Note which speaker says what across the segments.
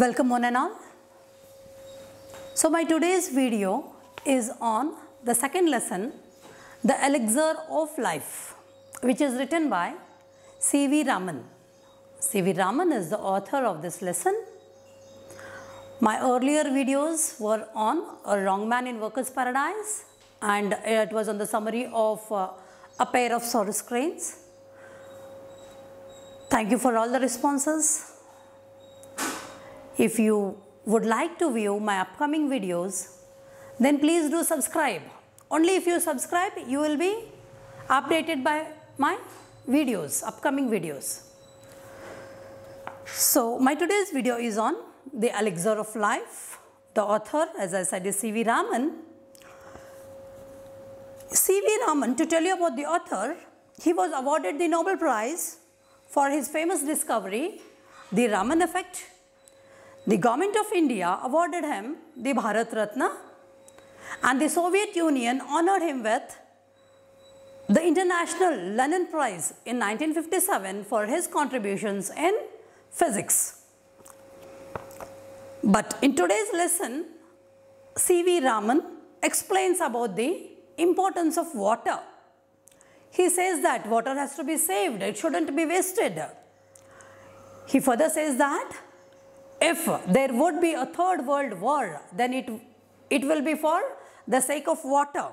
Speaker 1: Welcome one and all. So my today's video is on the second lesson, The Elixir of Life, which is written by C.V. Raman. C.V. Raman is the author of this lesson. My earlier videos were on A Wrong Man in Worker's Paradise and it was on the summary of uh, A Pair of Sorus Cranes. Thank you for all the responses. If you would like to view my upcoming videos, then please do subscribe. Only if you subscribe, you will be updated by my videos, upcoming videos. So, my today's video is on The Elixir of Life. The author, as I said, is C.V. Raman. C.V. Raman, to tell you about the author, he was awarded the Nobel Prize for his famous discovery, the Raman effect, the government of India awarded him the Bharat Ratna and the Soviet Union honored him with the International Lenin Prize in 1957 for his contributions in physics. But in today's lesson, C.V. Raman explains about the importance of water. He says that water has to be saved, it shouldn't be wasted. He further says that if there would be a third world war then it it will be for the sake of water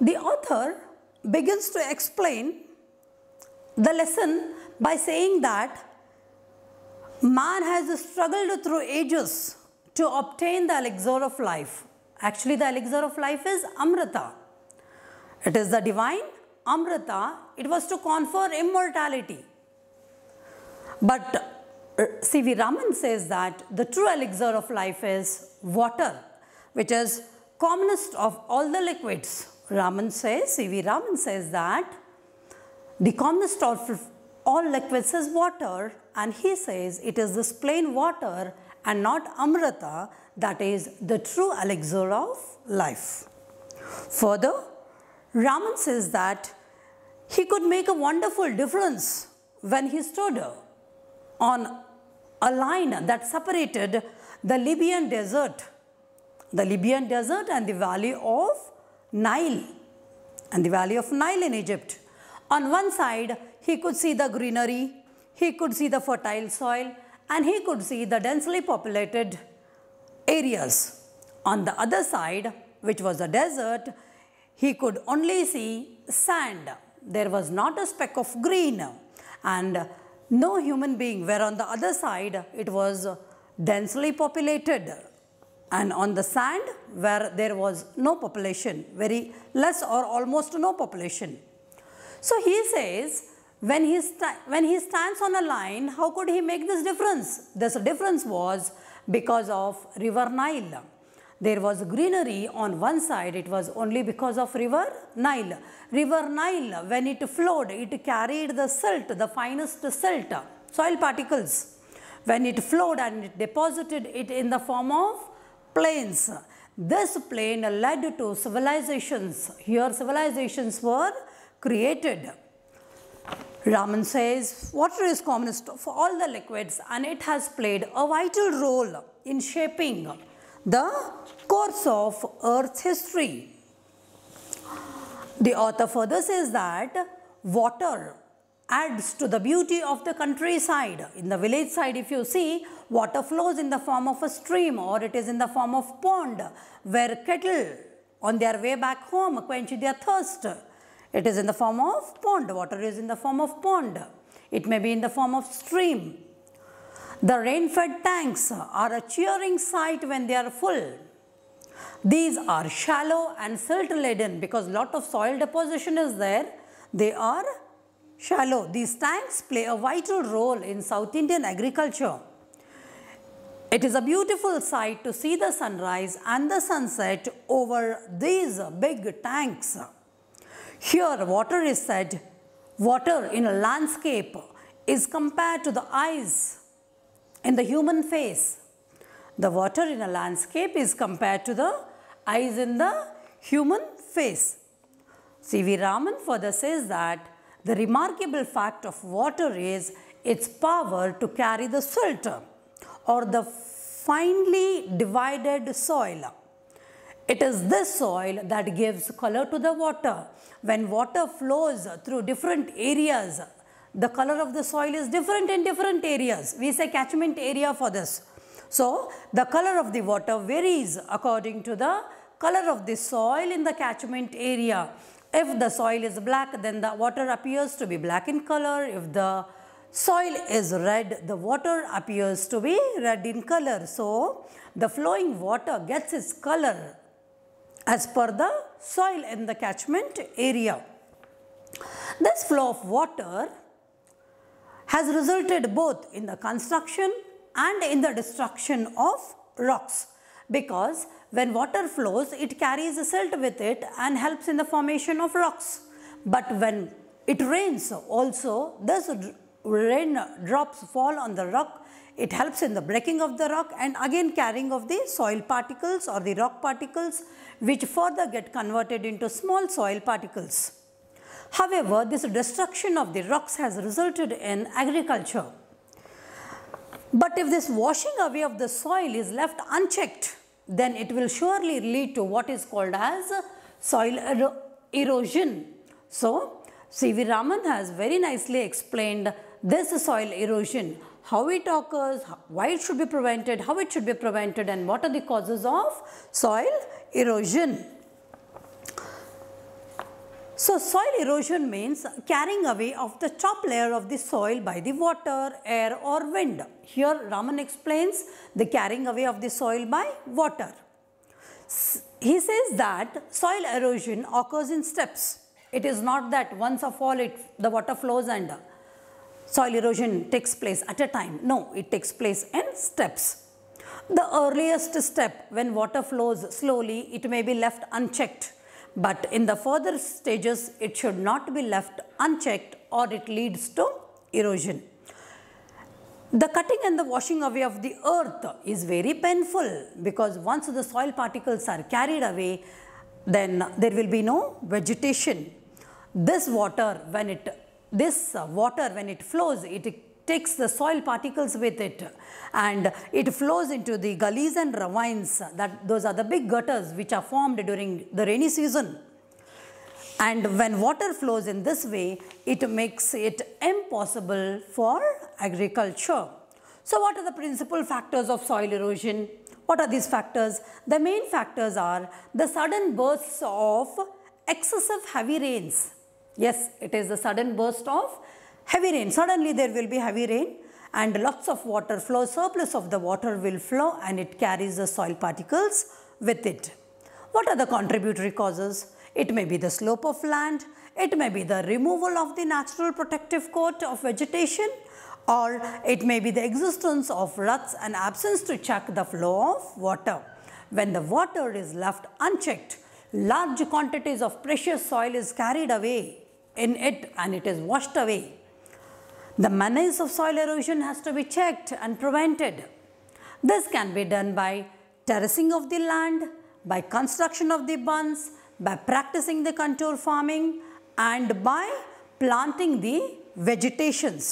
Speaker 1: the author begins to explain the lesson by saying that man has struggled through ages to obtain the elixir of life actually the elixir of life is amrita it is the divine amrita it was to confer immortality but C.V. Uh, Raman says that the true elixir of life is water, which is commonest of all the liquids. Raman says, C.V. Raman says that the commonest of all liquids is water and he says it is this plain water and not Amrita that is the true elixir of life. Further, Raman says that he could make a wonderful difference when he stood on a line that separated the Libyan desert, the Libyan desert and the valley of Nile and the valley of Nile in Egypt. On one side, he could see the greenery, he could see the fertile soil and he could see the densely populated areas. On the other side, which was a desert, he could only see sand. There was not a speck of green and no human being, where on the other side it was densely populated and on the sand where there was no population, very less or almost no population. So he says, when he, when he stands on a line, how could he make this difference? This difference was because of river Nile. There was greenery on one side. It was only because of river Nile. River Nile, when it flowed, it carried the silt, the finest silt, soil particles. When it flowed and it deposited it in the form of plains. This plain led to civilizations. Here civilizations were created. Raman says water is commonest of all the liquids and it has played a vital role in shaping the course of Earth's history. The author further says that water adds to the beauty of the countryside. In the village side, if you see, water flows in the form of a stream or it is in the form of pond where cattle on their way back home quench their thirst. It is in the form of pond. Water is in the form of pond. It may be in the form of stream. The rain-fed tanks are a cheering sight when they are full. These are shallow and silt-laden because a lot of soil deposition is there. They are shallow. These tanks play a vital role in South Indian agriculture. It is a beautiful sight to see the sunrise and the sunset over these big tanks. Here water is said, water in a landscape is compared to the eyes in the human face, the water in a landscape is compared to the eyes in the human face. C.V. Raman further says that the remarkable fact of water is its power to carry the silt or the finely divided soil. It is this soil that gives color to the water. When water flows through different areas the color of the soil is different in different areas. We say catchment area for this. So, the color of the water varies according to the color of the soil in the catchment area. If the soil is black, then the water appears to be black in color. If the soil is red, the water appears to be red in color. So, the flowing water gets its color as per the soil in the catchment area. This flow of water has resulted both in the construction and in the destruction of rocks because when water flows it carries silt with it and helps in the formation of rocks. But when it rains also this rain drops fall on the rock it helps in the breaking of the rock and again carrying of the soil particles or the rock particles which further get converted into small soil particles. However, this destruction of the rocks has resulted in agriculture. But if this washing away of the soil is left unchecked, then it will surely lead to what is called as soil ero erosion. So, C.V. Raman has very nicely explained this soil erosion, how it occurs, why it should be prevented, how it should be prevented and what are the causes of soil erosion. So soil erosion means carrying away of the top layer of the soil by the water, air or wind. Here Raman explains the carrying away of the soil by water. He says that soil erosion occurs in steps. It is not that once of all it, the water flows and soil erosion takes place at a time. No, it takes place in steps. The earliest step when water flows slowly, it may be left unchecked but in the further stages, it should not be left unchecked or it leads to erosion. The cutting and the washing away of the earth is very painful because once the soil particles are carried away, then there will be no vegetation. This water, when it, this water when it flows, it takes the soil particles with it and it flows into the gullies and ravines that those are the big gutters which are formed during the rainy season and when water flows in this way it makes it impossible for agriculture so what are the principal factors of soil erosion what are these factors the main factors are the sudden bursts of excessive heavy rains yes it is the sudden burst of heavy rain. Suddenly there will be heavy rain and lots of water flow. Surplus of the water will flow and it carries the soil particles with it. What are the contributory causes? It may be the slope of land, it may be the removal of the natural protective coat of vegetation or it may be the existence of ruts and absence to check the flow of water. When the water is left unchecked, large quantities of precious soil is carried away in it and it is washed away the menace of soil erosion has to be checked and prevented. This can be done by terracing of the land, by construction of the bunds, by practicing the contour farming and by planting the vegetations.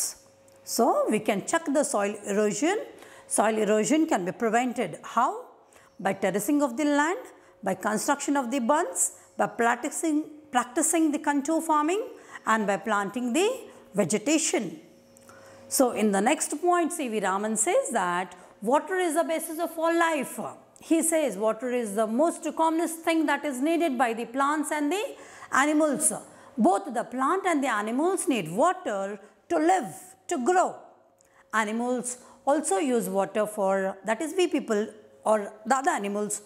Speaker 1: So we can check the soil erosion. Soil erosion can be prevented. How? By terracing of the land, by construction of the bunds, by practicing, practicing the contour farming and by planting the vegetation. So in the next point, C.V. Raman says that water is the basis of all life. He says water is the most commonest thing that is needed by the plants and the animals. Both the plant and the animals need water to live, to grow. Animals also use water for, that is we people or the other animals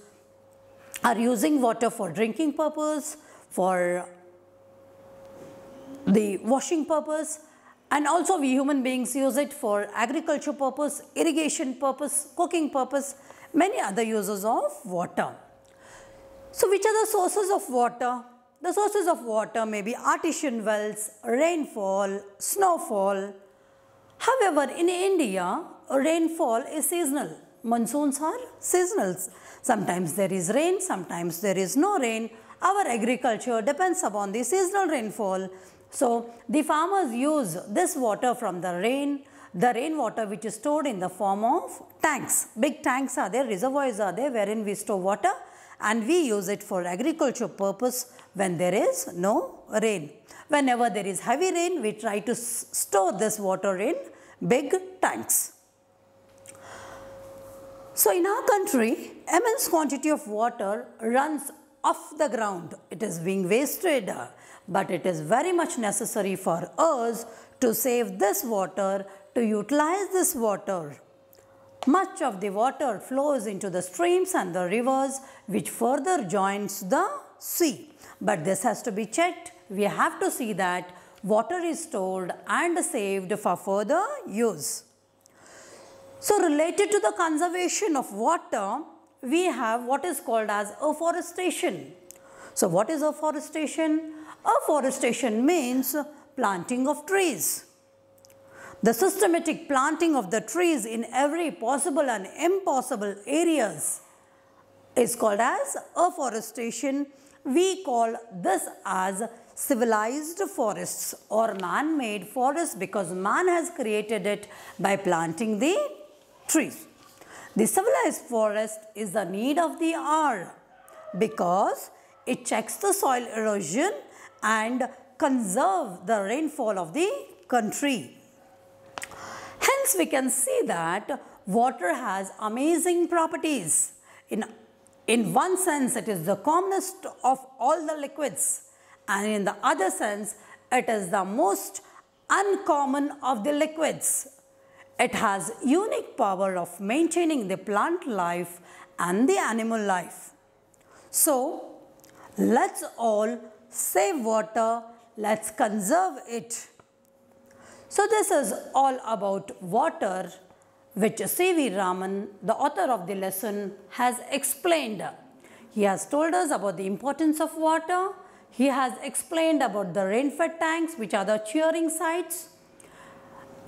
Speaker 1: are using water for drinking purpose, for the washing purpose and also we human beings use it for agriculture purpose, irrigation purpose, cooking purpose, many other uses of water. So which are the sources of water? The sources of water may be artesian wells, rainfall, snowfall. However, in India, rainfall is seasonal. Monsoons are seasonal. Sometimes there is rain, sometimes there is no rain. Our agriculture depends upon the seasonal rainfall so the farmers use this water from the rain, the rainwater which is stored in the form of tanks. Big tanks are there, reservoirs are there wherein we store water and we use it for agriculture purpose when there is no rain. Whenever there is heavy rain, we try to store this water in big tanks. So in our country, immense quantity of water runs off the ground. It is being wasted but it is very much necessary for us to save this water, to utilize this water. Much of the water flows into the streams and the rivers which further joins the sea. But this has to be checked. We have to see that water is stored and saved for further use. So related to the conservation of water, we have what is called as afforestation. So what is afforestation? Afforestation means planting of trees. The systematic planting of the trees in every possible and impossible areas is called as afforestation. We call this as civilized forests or man-made forests because man has created it by planting the trees. The civilized forest is the need of the hour because it checks the soil erosion and conserve the rainfall of the country. Hence, we can see that water has amazing properties. In, in one sense, it is the commonest of all the liquids and in the other sense, it is the most uncommon of the liquids. It has unique power of maintaining the plant life and the animal life. So, let's all save water, let's conserve it. So this is all about water which C.V. Raman, the author of the lesson, has explained. He has told us about the importance of water. He has explained about the rainfed tanks, which are the cheering sites.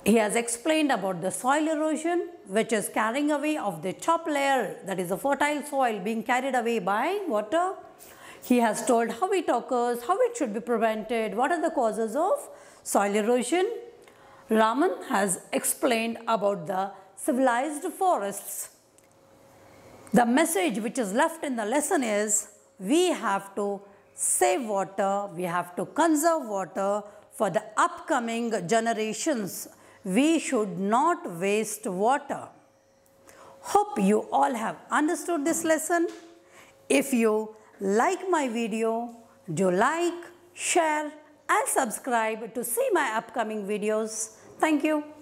Speaker 1: He has explained about the soil erosion, which is carrying away of the top layer, that is the fertile soil being carried away by water. He has told how it occurs, how it should be prevented, what are the causes of soil erosion. Raman has explained about the civilized forests. The message which is left in the lesson is we have to save water, we have to conserve water for the upcoming generations. We should not waste water. Hope you all have understood this lesson. If you like my video, do like, share and subscribe to see my upcoming videos. Thank you.